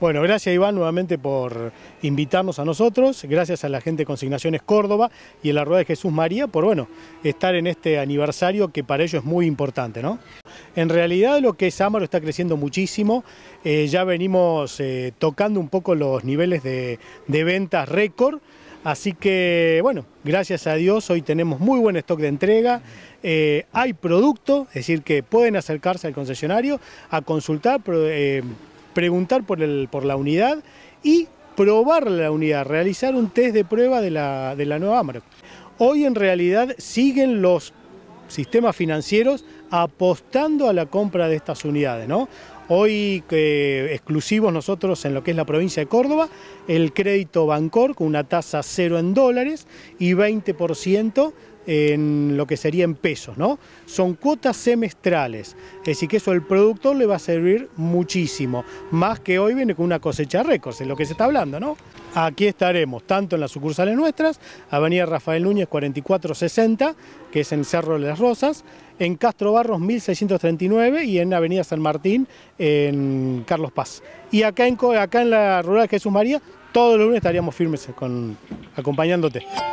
Bueno, gracias Iván nuevamente por invitarnos a nosotros, gracias a la gente de Consignaciones Córdoba y a la Rueda de Jesús María por, bueno, estar en este aniversario que para ellos es muy importante, ¿no? En realidad lo que es Amaro está creciendo muchísimo, eh, ya venimos eh, tocando un poco los niveles de, ventas récord, Así que, bueno, gracias a Dios hoy tenemos muy buen stock de entrega, eh, hay producto, es decir, que pueden acercarse al concesionario a consultar preguntar por, el, por la unidad y probar la unidad, realizar un test de prueba de la, nueva Amaro Hoy en realidad siguen los sistemas financieros apostando a la compra de estas unidades, ¿no? Hoy eh, exclusivos nosotros en lo que es la provincia de Córdoba, el crédito Bancor con una tasa cero en dólares y 20% en lo que sería en pesos, ¿no? Son cuotas semestrales, es decir que eso el productor le va a servir muchísimo, más que hoy viene con una cosecha récord, es lo que se está hablando, ¿no? Aquí estaremos, tanto en las sucursales nuestras, Avenida Rafael Núñez 4460, que es en Cerro de las Rosas, en Castro Barros 1639 y en Avenida San Martín, en Carlos Paz. Y acá en, la rural Jesús María, todos los lunes estaríamos firmes acompañándote.